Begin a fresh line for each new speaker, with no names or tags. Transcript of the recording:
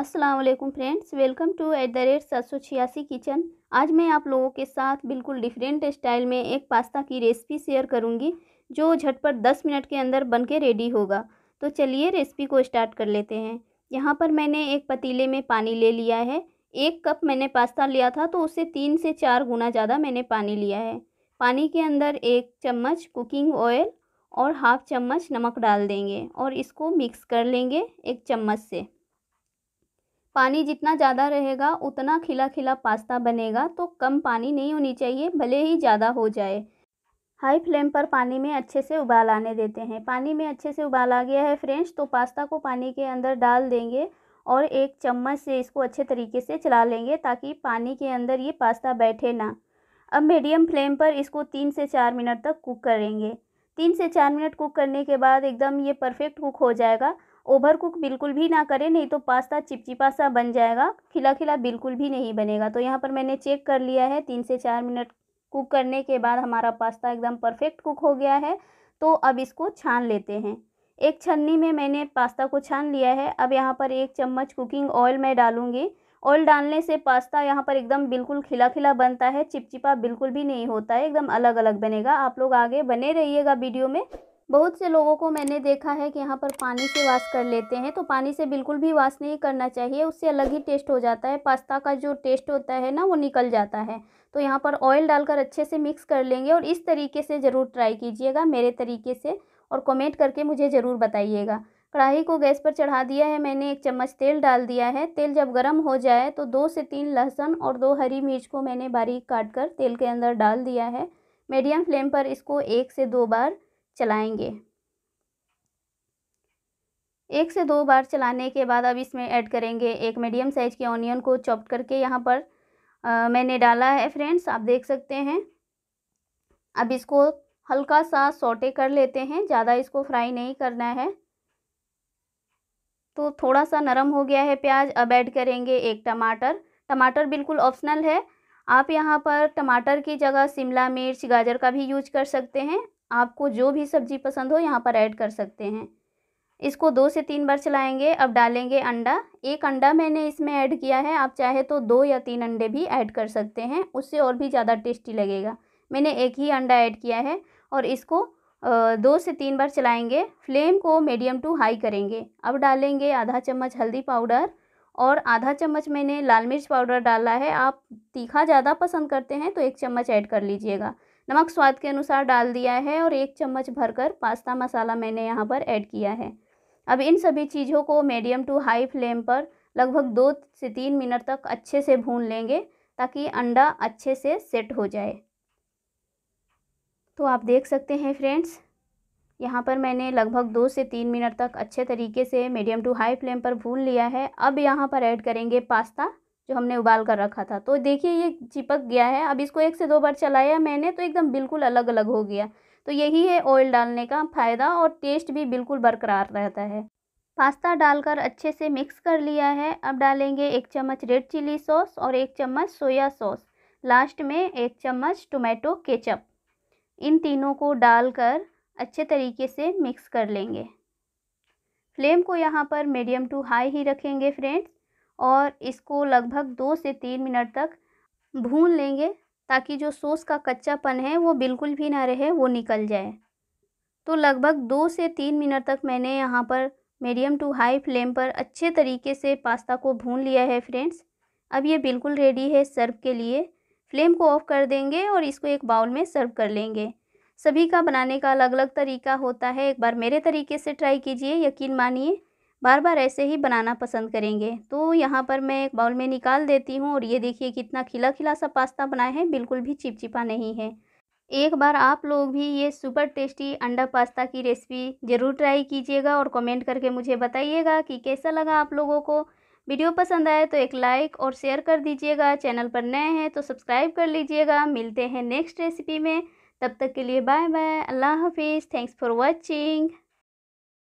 Aslam friends welcome to at the rate सात सौ छियासी किचन आज मैं आप लोगों के साथ बिल्कुल डिफरेंट स्टाइल में एक पास्ता की रेसिपी शेयर करूंगी जो झटपट दस मिनट के अंदर बन के रेडी होगा तो चलिए रेसिपी को स्टार्ट कर लेते हैं यहाँ पर मैंने एक पतीले में पानी ले लिया है एक कप मैंने पास्ता लिया था तो उससे तीन से चार गुना ज़्यादा मैंने पानी लिया है पानी के अंदर एक चम्मच कुकिंग ऑयल और हाफ चम्मच नमक डाल देंगे और इसको मिक्स कर लेंगे एक चम्मच से पानी जितना ज़्यादा रहेगा उतना खिला खिला पास्ता बनेगा तो कम पानी नहीं होनी चाहिए भले ही ज़्यादा हो जाए हाई फ्लेम पर पानी में अच्छे से उबाल आने देते हैं पानी में अच्छे से उबाल आ गया है फ्रेंड्स तो पास्ता को पानी के अंदर डाल देंगे और एक चम्मच से इसको अच्छे तरीके से चला लेंगे ताकि पानी के अंदर ये पास्ता बैठे ना अब मीडियम फ्लेम पर इसको तीन से चार मिनट तक कुक करेंगे तीन से चार मिनट कुक करने के बाद एकदम ये परफेक्ट कुक हो जाएगा ओवर कुक बिल्कुल भी ना करें नहीं तो पास्ता चिपचिपा सा बन जाएगा खिला खिला बिल्कुल भी नहीं बनेगा तो यहाँ पर मैंने चेक कर लिया है तीन से चार मिनट कुक करने के बाद हमारा पास्ता एकदम परफेक्ट कुक हो गया है तो अब इसको छान लेते हैं एक छन्नी में मैंने पास्ता को छान लिया है अब यहाँ पर एक चम्मच कुकिंग ऑयल मैं डालूँगी ऑयल डालने से पास्ता यहाँ पर एकदम बिल्कुल खिला खिला बनता है चिपचिपा बिल्कुल भी नहीं होता है एकदम अलग अलग बनेगा आप लोग आगे बने रहिएगा वीडियो में बहुत से लोगों को मैंने देखा है कि यहाँ पर पानी से वाश कर लेते हैं तो पानी से बिल्कुल भी वाश नहीं करना चाहिए उससे अलग ही टेस्ट हो जाता है पास्ता का जो टेस्ट होता है ना वो निकल जाता है तो यहाँ पर ऑयल डालकर अच्छे से मिक्स कर लेंगे और इस तरीके से ज़रूर ट्राई कीजिएगा मेरे तरीके से और कमेंट करके मुझे ज़रूर बताइएगा कढ़ाई को गैस पर चढ़ा दिया है मैंने एक चम्मच तेल डाल दिया है तेल जब गर्म हो जाए तो दो से तीन लहसुन और दो हरी मिर्च को मैंने बारीक काट कर तेल के अंदर डाल दिया है मीडियम फ्लेम पर इसको एक से दो बार चलाएंगे एक से दो बार चलाने के बाद अब इसमें ऐड करेंगे एक मीडियम साइज़ के ऑनियन को चॉप करके यहाँ पर आ, मैंने डाला है फ्रेंड्स आप देख सकते हैं अब इसको हल्का सा सोटे कर लेते हैं ज़्यादा इसको फ्राई नहीं करना है तो थोड़ा सा नरम हो गया है प्याज अब ऐड करेंगे एक टमाटर टमाटर बिल्कुल ऑप्शनल है आप यहाँ पर टमाटर की जगह शिमला मिर्च गाजर का भी यूज कर सकते हैं आपको जो भी सब्जी पसंद हो यहाँ पर ऐड कर सकते हैं इसको दो से तीन बार चलाएंगे अब डालेंगे अंडा एक अंडा मैंने इसमें ऐड किया है आप चाहे तो दो या तीन अंडे भी ऐड कर सकते हैं उससे और भी ज़्यादा टेस्टी लगेगा मैंने एक ही अंडा ऐड किया है और इसको दो से तीन बार चलाएंगे फ्लेम को मीडियम टू हाई करेंगे अब डालेंगे आधा चम्मच हल्दी पाउडर और आधा चम्मच मैंने लाल मिर्च पाउडर डाला है आप तीखा ज़्यादा पसंद करते हैं तो एक चम्मच ऐड कर लीजिएगा नमक स्वाद के अनुसार डाल दिया है और एक चम्मच भरकर पास्ता मसाला मैंने यहाँ पर ऐड किया है अब इन सभी चीज़ों को मीडियम टू हाई फ्लेम पर लगभग दो से तीन मिनट तक अच्छे से भून लेंगे ताकि अंडा अच्छे से सेट हो जाए तो आप देख सकते हैं फ्रेंड्स यहाँ पर मैंने लगभग दो से तीन मिनट तक अच्छे तरीके से मीडियम टू हाई फ्लेम पर भून लिया है अब यहाँ पर ऐड करेंगे पास्ता जो हमने उबाल कर रखा था तो देखिए ये चिपक गया है अब इसको एक से दो बार चलाया मैंने तो एकदम बिल्कुल अलग अलग हो गया तो यही है ऑयल डालने का फ़ायदा और टेस्ट भी बिल्कुल बरकरार रहता है पास्ता डालकर अच्छे से मिक्स कर लिया है अब डालेंगे एक चम्मच रेड चिली सॉस और एक चम्मच सोया सॉस लास्ट में एक चम्मच टोमेटो केचप इन तीनों को डालकर अच्छे तरीके से मिक्स कर लेंगे फ्लेम को यहाँ पर मीडियम टू हाई ही रखेंगे फ्रेंड्स और इसको लगभग दो से तीन मिनट तक भून लेंगे ताकि जो सॉस का कच्चापन है वो बिल्कुल भी ना रहे वो निकल जाए तो लगभग दो से तीन मिनट तक मैंने यहाँ पर मीडियम टू हाई फ्लेम पर अच्छे तरीके से पास्ता को भून लिया है फ्रेंड्स अब ये बिल्कुल रेडी है सर्व के लिए फ्लेम को ऑफ़ कर देंगे और इसको एक बाउल में सर्व कर लेंगे सभी का बनाने का अलग अलग तरीका होता है एक बार मेरे तरीके से ट्राई कीजिए यकीन मानिए बार बार ऐसे ही बनाना पसंद करेंगे तो यहाँ पर मैं एक बाउल में निकाल देती हूँ और ये देखिए कितना खिला खिला सा पास्ता बनाया है बिल्कुल भी चिपचिपा नहीं है एक बार आप लोग भी ये सुपर टेस्टी अंडा पास्ता की रेसिपी ज़रूर ट्राई कीजिएगा और कमेंट करके मुझे बताइएगा कि कैसा लगा आप लोगों को वीडियो पसंद आए तो एक लाइक और शेयर कर दीजिएगा चैनल पर नए हैं तो सब्सक्राइब कर लीजिएगा मिलते हैं नेक्स्ट रेसिपी में तब तक के लिए बाय बाय अल्लाह हाफिज़ थैंक्स फॉर वॉचिंग